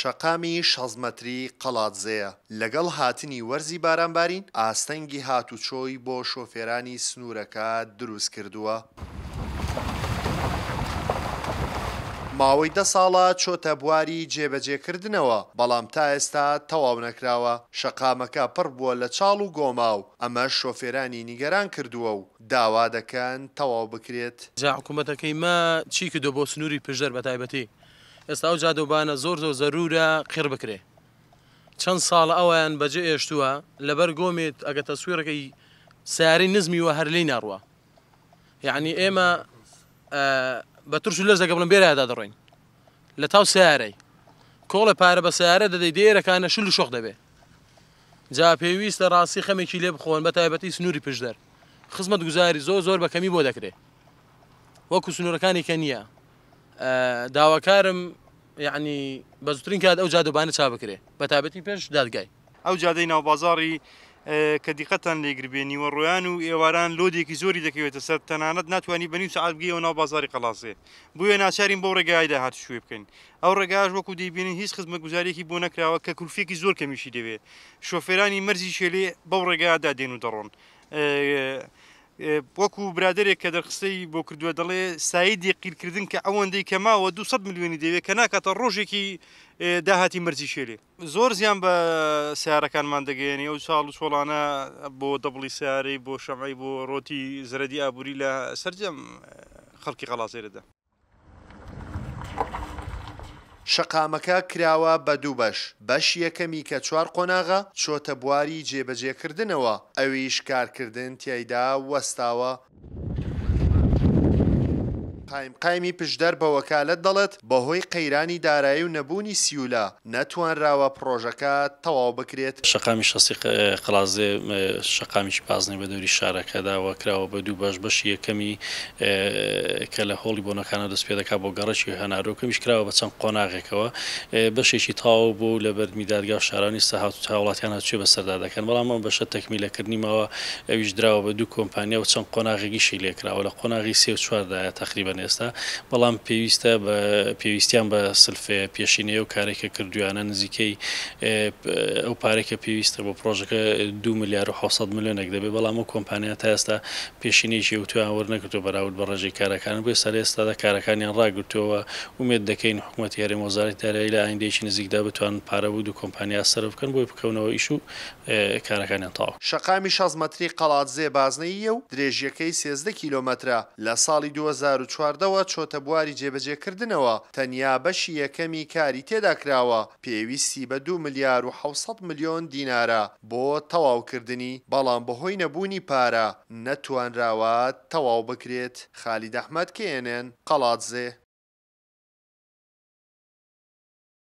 شەقامی شەزمەتری قەڵاتزەیە لەگەڵ هاتنی وەرزی بارانبارین ئاستەنگی هاتوچۆی بۆ شۆفێرانی سنوورەکە دروست کردووە. ماوەی دە ساڵە چۆتە بواری جێبەجێکردنەوە بەڵام تا ئێستا تەواو نەکراوە شەقامەکە پڕ بووە لە چاڵ و گۆماو ئەمە شۆفێرانی نیگەران کردووە و داوا دەکەن تەواو بکرێت جا حکوومەتەکەی مە چی کردو بۆ سنووری پژدەر بە تایبەتی ئێستا ئەو جادەبانە زۆر زۆر زەرورە قیر بکرێ چەند ساڵ ئەویان بەجێ ئێشتووە لەبەر گۆمێت ئەگە تەسوورەکەی سیاری نزمیوە هەر لی ناڕوە یعنی ئێمە بە ترش لە زەگە بڵم بێرادا دەڕۆین لە تاو سیارەی کۆڵە پارە بە سیارە دەدەی دێرەکانە شل شۆخ دەبێ جا پێویستە ڕاستی خەمێکی لێ بخۆن بە تایبەتی سنووری پشدەر خزمەت گوزاری زۆ زۆر بەکەمی بۆ دەکرێت وەکو سنوورەکانی کە نییە داواکارم یعنی بە زوترین کات ئەو جادەبانە چا بکرێ بە تابەتی پێش دادگای ئەو جادەی ناوبازاری کە دیقەتان لێگربێنیوە ڕۆیان و ئێواران لۆدێکی زۆری دەکەوێتە سەر تەنانەت ناتوانانی بەنی سعاتگیەوە ناو بازاری قەڵاسێ بویە ناچارین بەو ڕێگایدا هات شوێ بکەین ئەو ڕێگاش وەکو دیبینین هیچ خزمە گوزارێکی بۆ نەکراوە کە کولفێکی زۆر کەمیشی دەوێت شۆفێرانی مەرزی شێلێ بەو ڕێگادا دێن و دەڕۆن وەکو برادێک کە دەرخستەی بۆ کردووە دەڵێ سایدی قیرکردن کە ئەوەندەی کەماوە 200 میلیۆنی دەوێت کە ناکاتە ڕۆژێکی داهاتی مەرجی شێرێ زۆر زیان بە سیارەکانمان دەگەێنی ئەو ساڵ و سۆڵانە بۆ دەبڵی سیارەی بۆ شەمعی بۆ ڕۆتی زرەدی ئابووری لە سرجەم خەڵکی قەڵازێرەدا شقامەکە کراوە بە دوو بەش بەش یەکەمی کە چوار قۆناغا چۆتە بواری جێبەجێکردنەوە ئەویش کارکردن تیایدا وەستاوە قایم قایمی پشدەر بە وەکالت دەڵێت بەهۆی قەیرانی دارایی و نەبوونی سیولا نەتوانراوە پرۆژەکە تەواو بکرێت شقامی شەسی قلازێ شقامیش پازنی بە دەوری شارەکەدا وەکراوە بە دوو بەش بەش یەکەمی کە لە هۆڵی بۆنەکانە دەست پێ دەکا بۆ گەڕەکی هەنارۆکەمیش کراوە بە چەند قۆناغێکەوە بەشێکی تاو بوو لە بەرمی دادگا شارانی سەهات و تاوڵاتیان هاچێ بە سەردا دەکەن بەڵام من بەشە تەکمیلەکردنیمەوە ئەویش درراوە بە دوو کۆمپانیا و چەند قۆناغێکیشی لێکراوە لە قۆناغی سێ و چواردایە تقریبان ئێستا بەڵام پێویستە بە پێویستیان بە سلفێ پێشینەیە و کارێکە کردویانە نزیکەی ئەو پارێکە پێویستە بۆ پرۆژەکە دو میلیار و 600 میلیۆنێک دەبێت بەڵام و کۆمپانیا تا ئێستا پێشینێکی وتویان وەرنەکردو بەراورد بە ڕێژەی کارەکان بێ سەر ئێستادا کارەکانیان ڕاگرتوەوە ومێت دەکەین حکوومەت یاری وەزاری دارایی لە ئایندێکی نزیکدا بتوان پارە بوو دو کۆمپانیا سەر بکەن بۆی بکەونەوە ئیش و کارەکانیان تاو شقامی شازمەتری قەڵات زێ بازنەیە و درێژیەکەی سێزدە کیلۆمەترە لە ساڵی 2004 چواردەوە چۆتە بواری جێبەجێکردنەوە تەنیا بەشی یەکەمی کاری تێدا کراوە پێویستی بە دو ملیار و 600 میلیۆن دینارە بۆ تەواوکردنی بەڵام بەهۆی نەبوونی پارە نەتوانراوە تەواو بکرێت خالی دەحمەد کێنێن قەڵاتزێ